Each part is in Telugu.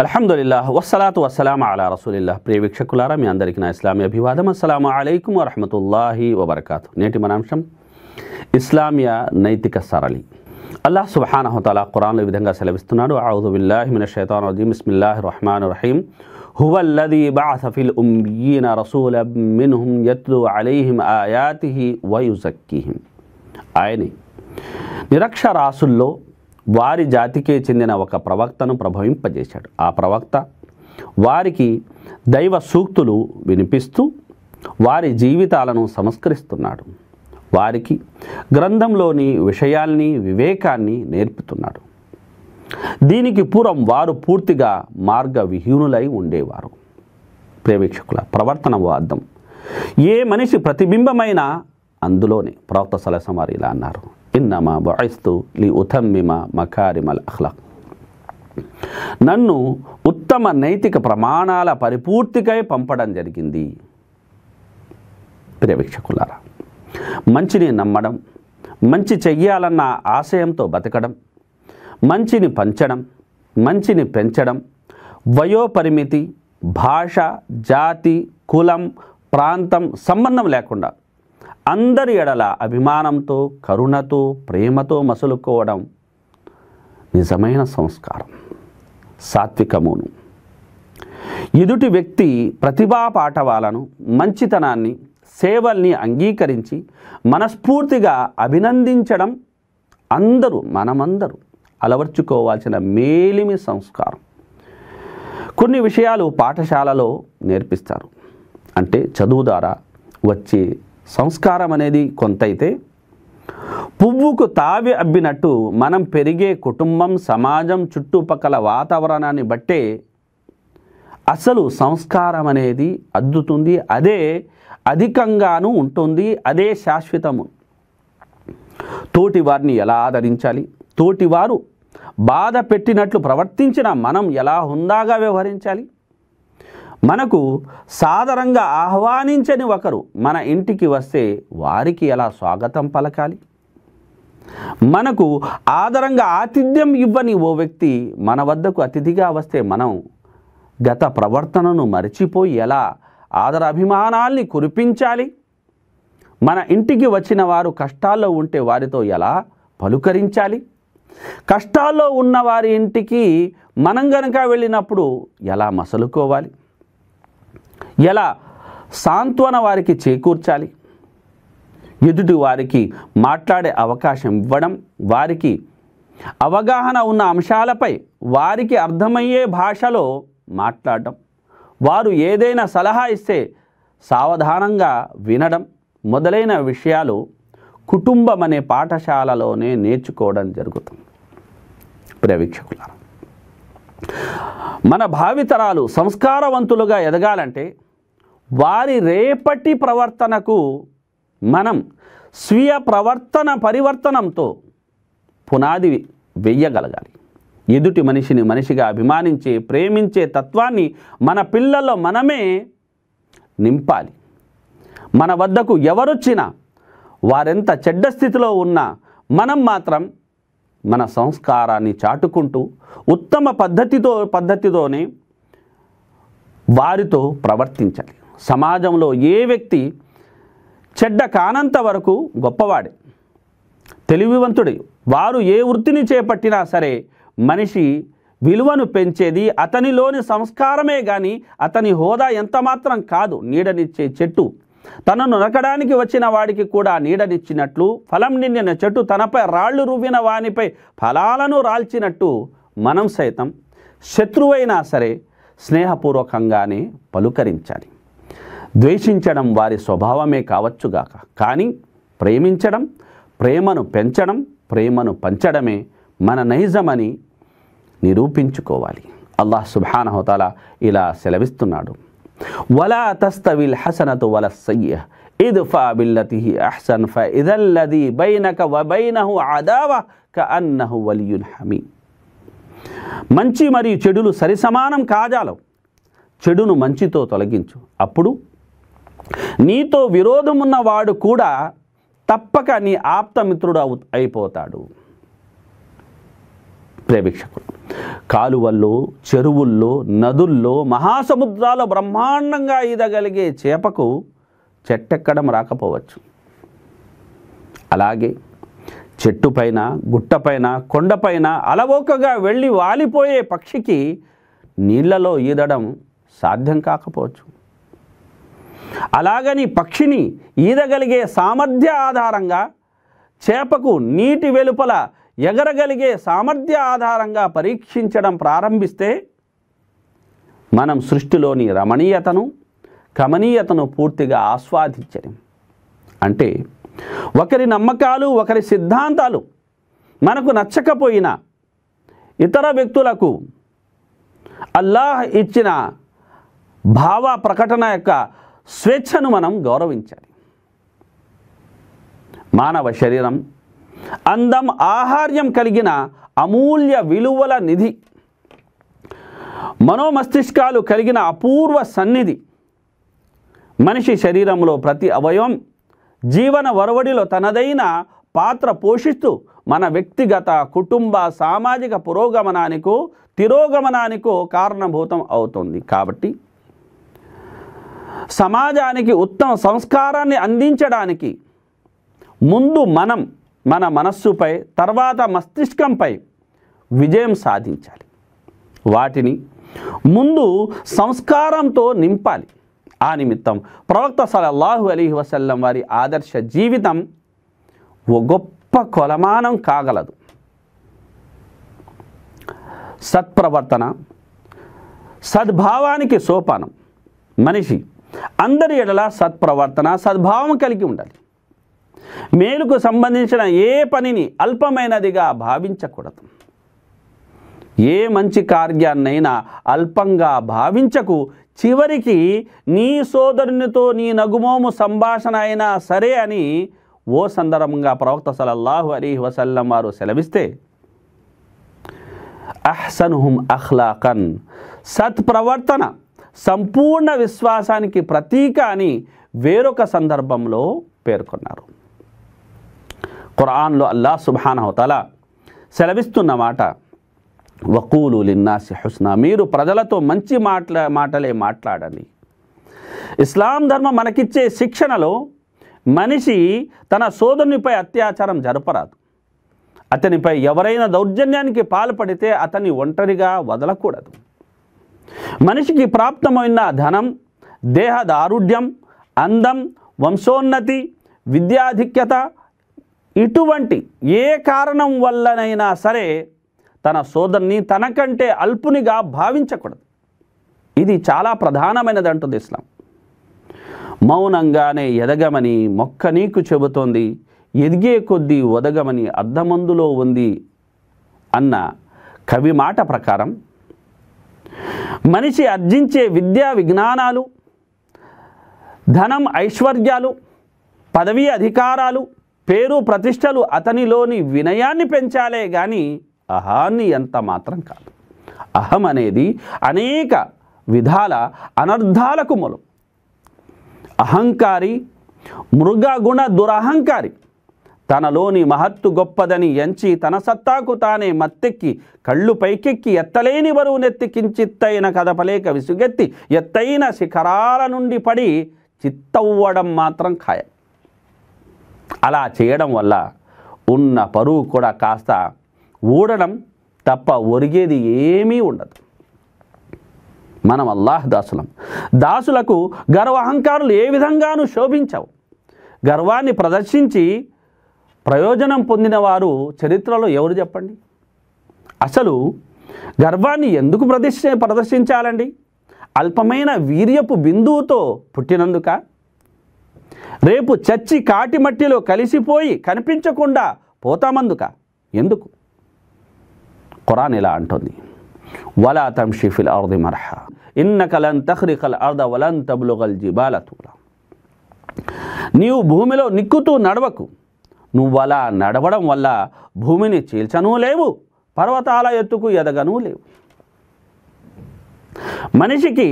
الحمد لله والصلاة والسلام على رسول الله بريبك شكولارا من عندك نا إسلامي أبي وادم السلام عليكم ورحمة الله وبركاته نيتي منام شم إسلامي نيتك سارلي الله سبحانه وتعالى قرآن لو بدنك سلبستنا أعوذ بالله من الشيطان الرجيم بسم الله الرحمن الرحيم هو الذي بعث في الأميين رسولا منهم يتلو عليهم آياته ويزكيهم آيني نركش راسلو వారి జాతికే చెందిన ఒక ప్రవక్తను ప్రభవింపజేశాడు ఆ ప్రవక్త వారికి దైవ సూక్తులు వినిపిస్తూ వారి జీవితాలను సంస్కరిస్తున్నాడు వారికి గ్రంథంలోని విషయాల్ని వివేకాన్ని నేర్పుతున్నాడు దీనికి పూర్వం వారు పూర్తిగా మార్గవిహీనులై ఉండేవారు ప్రవర్తన అర్థం ఏ మనిషి ప్రతిబింబమైన అందులోనే ప్రవక్త సలసం వారు ఇలా అన్నారు ఇన్నమా బాయిస్తు లీ ఉథమ్మిమా మకారిమల్ అఖ్లాక్ నన్ను ఉత్తమ నైతిక ప్రమాణాల పరిపూర్తికై పంపడం జరిగింది ప్రేవీక్షకులారా మంచిని నమ్మడం మంచి చెయ్యాలన్న ఆశయంతో బతకడం మంచిని పంచడం మంచిని పెంచడం వయోపరిమితి భాష జాతి కులం ప్రాంతం సంబంధం లేకుండా అందరి ఎడల అభిమానంతో కరుణతో ప్రేమతో మసులుకోవడం నిజమైన సంస్కారం సాత్వికమును ఎదుటి వ్యక్తి ప్రతిభా పాఠవాలను మంచితనాన్ని సేవల్ని అంగీకరించి మనస్ఫూర్తిగా అభినందించడం అందరూ మనమందరూ అలవర్చుకోవాల్సిన మేలిమి సంస్కారం కొన్ని విషయాలు పాఠశాలలో నేర్పిస్తారు అంటే చదువు ద్వారా వచ్చే సంస్కారం అనేది కొంతైతే పువ్వుకు తావి అబ్బినట్టు మనం పెరిగే కుటుంబం సమాజం చుట్టుపక్కల వాతావరణాన్ని బట్టే అసలు సంస్కారం అనేది అద్దుతుంది అదే అధికంగానూ ఉంటుంది అదే శాశ్వతము తోటి వారిని ఎలా ఆదరించాలి తోటివారు బాధ పెట్టినట్లు ప్రవర్తించిన మనం ఎలా హుందాగా వ్యవహరించాలి మనకు సాధారణంగా ఆహ్వానించని ఒకరు మన ఇంటికి వస్తే వారికి ఎలా స్వాగతం పలకాలి మనకు ఆధారంగా ఆతిథ్యం ఇవ్వని ఓ వ్యక్తి మన వద్దకు అతిథిగా వస్తే మనం గత ప్రవర్తనను మరిచిపోయి ఎలా ఆదర అభిమానాల్ని కురిపించాలి మన ఇంటికి వచ్చిన వారు కష్టాల్లో ఉంటే వారితో ఎలా పలుకరించాలి కష్టాల్లో ఉన్న వారి ఇంటికి మనం గనక వెళ్ళినప్పుడు ఎలా మసలుకోవాలి ఎలా సాంత్వన వారికి చేకూర్చాలి ఎదుటి వారికి మాట్లాడే అవకాశం ఇవ్వడం వారికి అవగాహన ఉన్న అంశాలపై వారికి అర్థమయ్యే భాషలో మాట్లాడడం వారు ఏదైనా సలహా ఇస్తే సావధానంగా వినడం మొదలైన విషయాలు కుటుంబం అనే పాఠశాలలోనే నేర్చుకోవడం జరుగుతుంది ప్రేవీక్షకులారా మన భావితరాలు సంస్కారవంతులుగా ఎదగాలంటే వారి రేపటి ప్రవర్తనకు మనం స్వీయ ప్రవర్తన పరివర్తనంతో పునాది వెయ్యగలగాలి ఎదుటి మనిషిని మనిషిగా అభిమానించే ప్రేమించే తత్వాన్ని మన పిల్లల్లో మనమే నింపాలి మన వద్దకు ఎవరొచ్చినా వారెంత చెడ్డ స్థితిలో ఉన్నా మనం మాత్రం మన సంస్కారాన్ని చాటుకుంటూ ఉత్తమ పద్ధతితో పద్ధతితోనే వారితో ప్రవర్తించాలి సమాజంలో ఏ వ్యక్తి చెడ్డ కానంత వరకు గొప్పవాడే తెలివివంతుడే వారు ఏ వృత్తిని చేపట్టినా సరే మనిషి విలువను పెంచేది అతనిలోని సంస్కారమే కానీ అతని హోదా ఎంతమాత్రం కాదు నీడనిచ్చే చెట్టు తనను నరకడానికి వచ్చిన వాడికి కూడా నీడనిచ్చినట్లు ఫలం నిండిన చెట్టు తనపై రాళ్లు రువ్విన వానిపై ఫలాలను రాల్చినట్టు మనం సైతం శత్రువైనా సరే స్నేహపూర్వకంగానే పలుకరించాలి ద్వేషించడం వారి స్వభావమే కావచ్చుగాక కానీ ప్రేమించడం ప్రేమను పెంచడం ప్రేమను పంచడమే మన నైజమని నిరూపించుకోవాలి అల్లాహ్ సుబానహోతాల ఇలా సెలవిస్తున్నాడు వలా తస్తవిల్ హసనతు వల సయ్య ఇద్ఫా బిల్లతిహి అహ్సన్ ఫ ఇదల్లది బైనక వ బైనహు అదావ క అన్నహు వలియున్ హమీ మంచి మరియు చెడులు సరిసమానం కాజాలవు చెడును మంచితో తొలగించు అప్పుడు నీతో విరోధం ఉన్నవాడు కూడా తప్పక నీ ఆప్తమిత్రుడు అవు అయిపోతాడు ప్రేవీక్షకుడు కాలువల్లో చెరువుల్లో నదుల్లో మహాసముద్రాలు బ్రహ్మాండంగా ఈదగలిగే చేపకు చెట్టెక్కడం రాకపోవచ్చు అలాగే చెట్టుపైన గుట్టపైన కొండపైన అలవోకగా వెళ్ళి వాలిపోయే పక్షికి నీళ్లలో ఈదడం సాధ్యం కాకపోవచ్చు అలాగని పక్షిని ఈదగలిగే సామర్థ్య ఆధారంగా చేపకు నీటి వెలుపల ఎగరగలిగే సామర్థ్య ఆధారంగా పరీక్షించడం ప్రారంభిస్తే మనం సృష్టిలోని రమణీయతను కమనీయతను పూర్తిగా ఆస్వాదించడం అంటే ఒకరి నమ్మకాలు ఒకరి సిద్ధాంతాలు మనకు నచ్చకపోయినా ఇతర వ్యక్తులకు అల్లాహ్ ఇచ్చిన భావ ప్రకటన యొక్క స్వేచ్ఛను మనం గౌరవించాలి మానవ శరీరం అందం ఆహార్యం కలిగిన అమూల్య విలువల నిధి మనోమస్తిష్కాలు కలిగిన అపూర్వ సన్నిధి మనిషి శరీరంలో ప్రతి అవయవం జీవన వరవడిలో తనదైన పాత్ర పోషిస్తూ మన వ్యక్తిగత కుటుంబ సామాజిక పురోగమనానికో తిరోగమనానికో కారణభూతం అవుతుంది కాబట్టి సమాజానికి ఉత్తమ సంస్కారాన్ని అందించడానికి ముందు మనం మన మనస్సుపై తర్వాత మస్తిష్కంపై విజయం సాధించాలి వాటిని ముందు సంస్కారంతో నింపాలి ఆ నిమిత్తం ప్రవక్త సలల్లాహు అలీ వసల్లం వారి ఆదర్శ జీవితం ఓ గొప్ప కొలమానం కాగలదు సత్ప్రవర్తన సద్భావానికి సోపానం మనిషి అందరి ఎడల సత్ప్రవర్తన సద్భావం కలిగి ఉండాలి మేలుకు సంబంధించిన ఏ పనిని అల్పమైనదిగా భావించకూడదు ఏ మంచి కార్యాన్నైనా అల్పంగా భావించకు చివరికి నీ సోదరునితో నీ నగుమోము సంభాషణ అయినా సరే అని ఓ సందర్భంగా ప్రవక్త సలల్లాహు అలీ వసల్లం వారు సెలవిస్తే అహ్సనుహుం అహ్లాఖన్ సత్ప్రవర్తన సంపూర్ణ విశ్వాసానికి ప్రతీక అని వేరొక సందర్భంలో పేర్కొన్నారు ఖురాన్లో అల్లా సెలవిస్తున్న మాట వకూలు లిన్నాసి హుస్నా మీరు ప్రజలతో మంచి మాట్లా మాటలే మాట్లాడాలి ఇస్లాం ధర్మం మనకిచ్చే శిక్షణలో మనిషి తన సోదరునిపై అత్యాచారం జరపరాదు అతనిపై ఎవరైనా దౌర్జన్యానికి పాల్పడితే అతన్ని ఒంటరిగా వదలకూడదు మనిషికి ప్రాప్తమైన ధనం దేహ దారుఢ్యం అందం వంశోన్నతి విద్యాధిక్యత ఇటువంటి ఏ కారణం వల్లనైనా సరే తన సోదరుని తనకంటే అల్పునిగా భావించకూడదు ఇది చాలా ప్రధానమైనది అంటుంది ఇస్లాం మౌనంగానే ఎదగమని మొక్క నీకు చెబుతోంది ఎదిగే కొద్దీ ఒదగమని అద్దమందులో ఉంది అన్న కవి మాట ప్రకారం మనిషి అర్జించే విద్యా విజ్ఞానాలు ధనం ఐశ్వర్యాలు పదవీ అధికారాలు పేరు ప్రతిష్టలు అతనిలోని వినయాన్ని పెంచాలే కానీ అహాన్ని ఎంత మాత్రం కాదు అహం అనేది అనేక విధాల అనర్థాలకు మూలం అహంకారి మృగగుణ దురహంకారి తనలోని మహత్తు గొప్పదని ఎంచి తన సత్తాకు తానే మత్తెక్కి కళ్ళు పైకెక్కి ఎత్తలేని బరువు కించిత్తైన కదపలేక విసుగెత్తి ఎత్తైన శిఖరాల నుండి పడి చిత్తవ్వడం మాత్రం ఖాయం అలా చేయడం వల్ల ఉన్న పరువు కూడా కాస్త ఊడడం తప్ప ఒరిగేది ఏమీ ఉండదు మనం అల్లాహ్ దాసులం దాసులకు గర్వ అహంకారులు ఏ విధంగానూ శోభించవు గర్వాన్ని ప్రదర్శించి ప్రయోజనం పొందిన వారు చరిత్రలో ఎవరు చెప్పండి అసలు గర్వాన్ని ఎందుకు ప్రదర్శ ప్రదర్శించాలండి అల్పమైన వీర్యపు బిందువుతో పుట్టినందుక రేపు చచ్చి కాటి మట్టిలో కలిసిపోయి కనిపించకుండా పోతామందుక ఎందుకు ఖురాన్ ఇలా అంటుంది వలా తంషిఫిల్ అర్ది ఇన్న ఇన్నకలన్ తహ్రికల్ అర్ధ వలన్ తబ్లుగల్ జిబాల తూల నీవు భూమిలో నిక్కుతూ నడవకు నువ్వు అలా నడవడం వల్ల భూమిని చీల్చనూ లేవు పర్వతాల ఎత్తుకు ఎదగనూ లేవు మనిషికి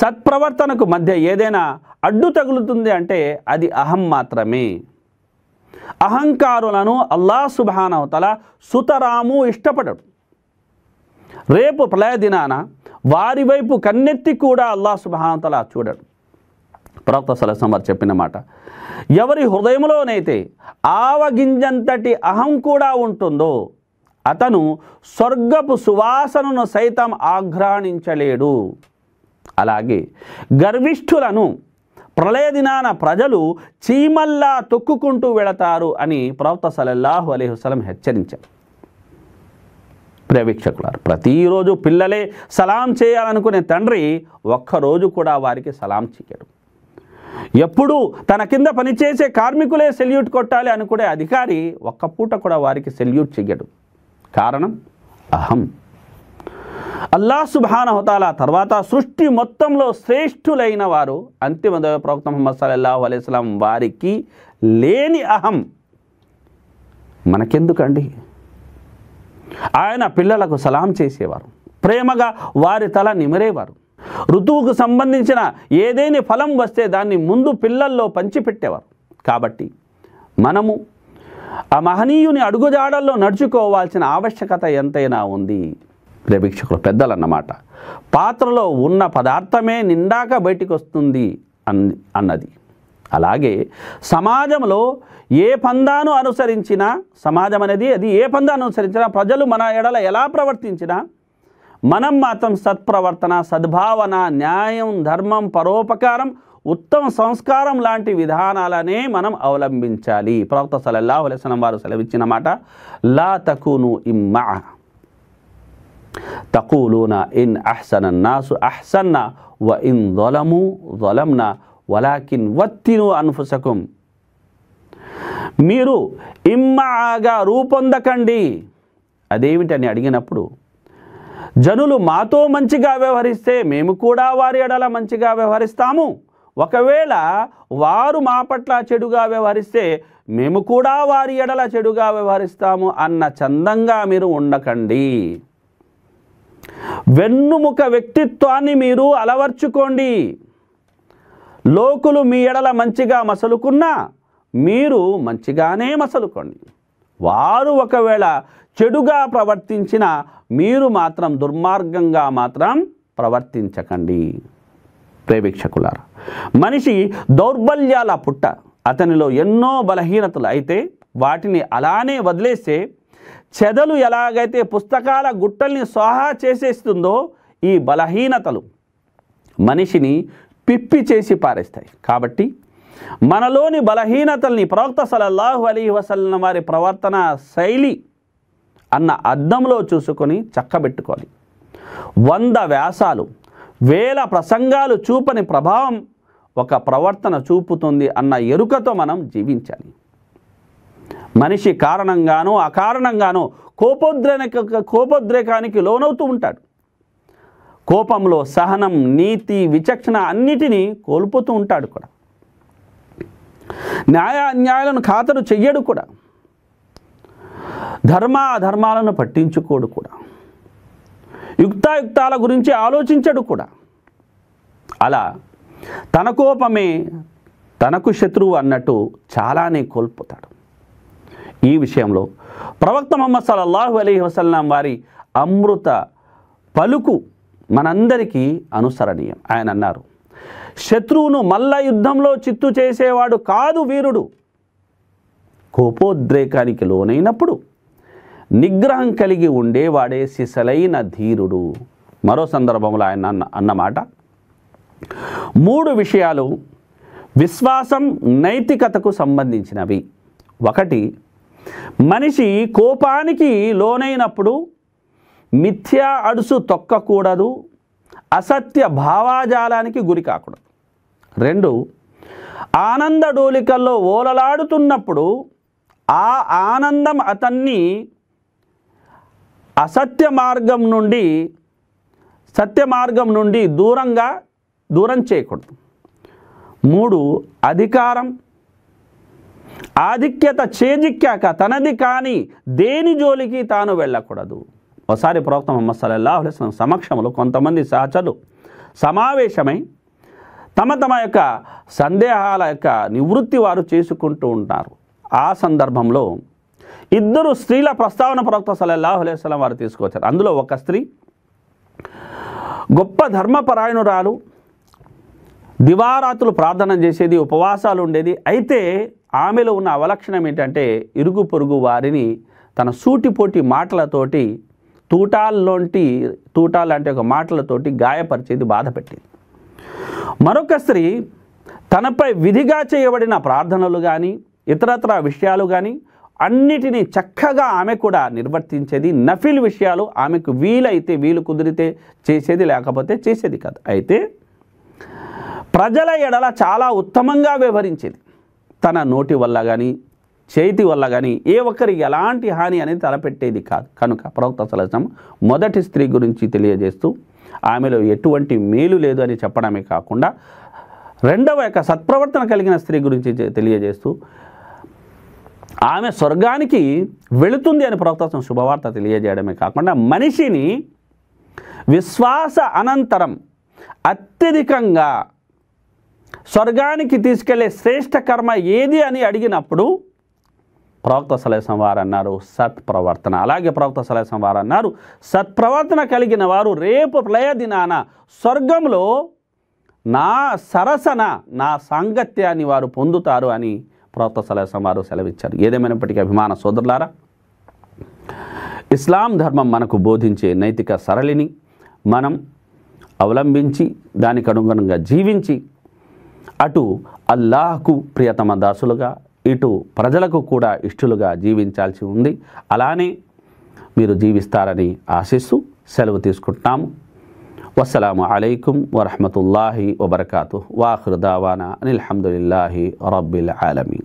సత్ప్రవర్తనకు మధ్య ఏదైనా అడ్డు తగులుతుంది అంటే అది అహం మాత్రమే అహంకారులను అల్లా సుభానవతల సుతరాము ఇష్టపడడు రేపు ప్రళయ దినాన వారి వైపు కన్నెత్తి కూడా అల్లా సుభానవతల చూడడు ప్రవక్త సలసం వారు చెప్పిన మాట ఎవరి హృదయంలోనైతే ఆవగింజంతటి అహం కూడా ఉంటుందో అతను స్వర్గపు సువాసనను సైతం ఆఘ్రాణించలేడు అలాగే గర్విష్ఠులను ప్రళయ దినాన ప్రజలు చీమల్లా తొక్కుకుంటూ వెళతారు అని ప్రవక్త సలల్లాహు అలీ వసలం హెచ్చరించారు ప్రేవీక్షకులారు ప్రతిరోజు పిల్లలే సలాం చేయాలనుకునే తండ్రి ఒక్కరోజు కూడా వారికి సలాం చేయడు ఎప్పుడూ తన కింద పనిచేసే కార్మికులే సెల్యూట్ కొట్టాలి అనుకునే అధికారి ఒక్క పూట కూడా వారికి సెల్యూట్ చెయ్యడు కారణం అహం అల్లా సుబానహతాల తర్వాత సృష్టి మొత్తంలో శ్రేష్ఠులైన వారు అంతిమ ప్రవక్త ముహమ్మద్ సల్లాహు అలైస్లాం వారికి లేని అహం మనకెందుకండి ఆయన పిల్లలకు సలాం చేసేవారు ప్రేమగా వారి తల నిమిరేవారు ఋతువుకు సంబంధించిన ఏదైనా ఫలం వస్తే దాన్ని ముందు పిల్లల్లో పంచిపెట్టేవారు కాబట్టి మనము ఆ మహనీయుని అడుగుజాడల్లో నడుచుకోవాల్సిన ఆవశ్యకత ఎంతైనా ఉంది ప్రభిక్షకులు పెద్దలన్నమాట పాత్రలో ఉన్న పదార్థమే నిండాక బయటికి వస్తుంది అన్నది అలాగే సమాజంలో ఏ పందాను అనుసరించినా సమాజం అనేది అది ఏ పందాను అనుసరించినా ప్రజలు మన ఎడల ఎలా ప్రవర్తించినా మనం మాత్రం సత్ప్రవర్తన సద్భావన న్యాయం ధర్మం పరోపకారం ఉత్తమ సంస్కారం లాంటి విధానాలనే మనం అవలంబించాలి ప్రవక్త సలల్లా అలైస్లం వారు సెలవిచ్చిన మాట లా తకును ఇమ్మా తకులున ఇన్ అహ్సనన్ నాసు అహ్సన్న వ ఇన్ దొలము దొలంన వలాకిన్ వత్తిను అన్ఫుసకుం మీరు ఇమ్మాగా రూపొందకండి అదేమిటని అడిగినప్పుడు జనులు మాతో మంచిగా వ్యవహరిస్తే మేము కూడా వారి ఎడల మంచిగా వ్యవహరిస్తాము ఒకవేళ వారు మా పట్ల చెడుగా వ్యవహరిస్తే మేము కూడా వారి ఎడల చెడుగా వ్యవహరిస్తాము అన్న చందంగా మీరు ఉండకండి వెన్నుముక వ్యక్తిత్వాన్ని మీరు అలవర్చుకోండి లోకులు మీ ఎడల మంచిగా మసలుకున్నా మీరు మంచిగానే మసలుకోండి వారు ఒకవేళ చెడుగా ప్రవర్తించిన మీరు మాత్రం దుర్మార్గంగా మాత్రం ప్రవర్తించకండి ప్రేవేక్షకులారా మనిషి దౌర్బల్యాల పుట్ట అతనిలో ఎన్నో బలహీనతలు అయితే వాటిని అలానే వదిలేస్తే చెదలు ఎలాగైతే పుస్తకాల గుట్టల్ని సోహా చేసేస్తుందో ఈ బలహీనతలు మనిషిని పిప్పి చేసి పారేస్తాయి కాబట్టి మనలోని బలహీనతల్ని ప్రవక్త సలల్లాహు అలీ వసల్లం వారి ప్రవర్తన శైలి అన్న అద్దంలో చూసుకొని చక్కబెట్టుకోవాలి వంద వ్యాసాలు వేల ప్రసంగాలు చూపని ప్రభావం ఒక ప్రవర్తన చూపుతుంది అన్న ఎరుకతో మనం జీవించాలి మనిషి కారణంగానో అకారణంగానో కోపోద్రేక కోపోద్రేకానికి లోనవుతూ ఉంటాడు కోపంలో సహనం నీతి విచక్షణ అన్నిటినీ కోల్పోతూ ఉంటాడు కూడా న్యాయ అన్యాయాలను ఖాతరు చెయ్యడు కూడా ధర్మ అధర్మాలను పట్టించుకోడు కూడా యుక్తాయుక్తాల గురించి ఆలోచించడు కూడా అలా తన కోపమే తనకు శత్రువు అన్నట్టు చాలానే కోల్పోతాడు ఈ విషయంలో ప్రవక్త మొహమ్మద్ సల్లల్లాహు అలీ వసల్లం వారి అమృత పలుకు మనందరికీ అనుసరణీయం ఆయన అన్నారు శత్రువును మల్ల యుద్ధంలో చిత్తు చేసేవాడు కాదు వీరుడు కోపోద్రేకానికి లోనైనప్పుడు నిగ్రహం కలిగి ఉండేవాడే శిశలైన ధీరుడు మరో సందర్భంలో ఆయన అన్న అన్నమాట మూడు విషయాలు విశ్వాసం నైతికతకు సంబంధించినవి ఒకటి మనిషి కోపానికి లోనైనప్పుడు మిథ్యా అడుసు తొక్కకూడదు అసత్య భావాజాలానికి గురి కాకూడదు రెండు ఆనంద డోలికల్లో ఓలలాడుతున్నప్పుడు ఆ ఆనందం అతన్ని అసత్య మార్గం నుండి సత్య మార్గం నుండి దూరంగా దూరం చేయకూడదు మూడు అధికారం ఆధిక్యత చేజిక్కాక తనది కానీ దేని జోలికి తాను వెళ్ళకూడదు ఒకసారి ప్రవక్త మొహమ్మద్ సల్లాహు అలైస్లం సమక్షంలో కొంతమంది సహచరులు సమావేశమై తమ తమ యొక్క సందేహాల యొక్క నివృత్తి వారు చేసుకుంటూ ఉంటారు ఆ సందర్భంలో ఇద్దరు స్త్రీల ప్రస్తావన ప్రవక్త సల్లల్లాహు అలైస్లం వారు తీసుకొచ్చారు అందులో ఒక స్త్రీ గొప్ప ధర్మపరాయణురాలు దివారాతులు ప్రార్థన చేసేది ఉపవాసాలు ఉండేది అయితే ఆమెలో ఉన్న అవలక్షణం ఏంటంటే ఇరుగు పొరుగు వారిని తన సూటిపోటి మాటలతోటి తూటాల్లోంటి తూటాలు అంటే ఒక మాటలతోటి గాయపరిచేది బాధ పెట్టింది మరొక స్త్రీ తనపై విధిగా చేయబడిన ప్రార్థనలు కానీ ఇతరత్ర విషయాలు కానీ అన్నిటినీ చక్కగా ఆమె కూడా నిర్వర్తించేది నఫిల్ విషయాలు ఆమెకు వీలైతే వీలు కుదిరితే చేసేది లేకపోతే చేసేది కాదు అయితే ప్రజల ఎడల చాలా ఉత్తమంగా వ్యవహరించేది తన నోటి వల్ల కానీ చేతి వల్ల కానీ ఏ ఒక్కరికి ఎలాంటి హాని అనేది తలపెట్టేది కాదు కనుక ప్రవక్త సలసం మొదటి స్త్రీ గురించి తెలియజేస్తూ ఆమెలో ఎటువంటి మేలు లేదు అని చెప్పడమే కాకుండా రెండవ యొక్క సత్ప్రవర్తన కలిగిన స్త్రీ గురించి తెలియజేస్తూ ఆమె స్వర్గానికి వెళుతుంది అని ప్రవక్త శుభవార్త తెలియజేయడమే కాకుండా మనిషిని విశ్వాస అనంతరం అత్యధికంగా స్వర్గానికి తీసుకెళ్లే శ్రేష్ట కర్మ ఏది అని అడిగినప్పుడు ప్రవక్త సలేసం వారు అన్నారు సత్ప్రవర్తన అలాగే ప్రవక్త సలేసం వారు అన్నారు సత్ప్రవర్తన కలిగిన వారు రేపు ప్రళయ దినాన స్వర్గంలో నా సరసన నా సాంగత్యాన్ని వారు పొందుతారు అని ప్రవక్త సలేసం వారు సెలవిచ్చారు ఏదేమైనప్పటికీ అభిమాన సోదరులారా ఇస్లాం ధర్మం మనకు బోధించే నైతిక సరళిని మనం అవలంబించి దానికి అనుగుణంగా జీవించి అటు అల్లాహకు ప్రియతమ దాసులుగా ఇటు ప్రజలకు కూడా ఇష్టలుగా జీవించాల్సి ఉంది అలానే మీరు జీవిస్తారని ఆశిస్తూ సెలవు తీసుకుంటున్నాము వసలాము అలైకుం వరహమతుల్లాహి వబర్కాతు వాహృదావానా అనిల్హమ్దుల్లాహి రబ్బిల్ ఆలమీ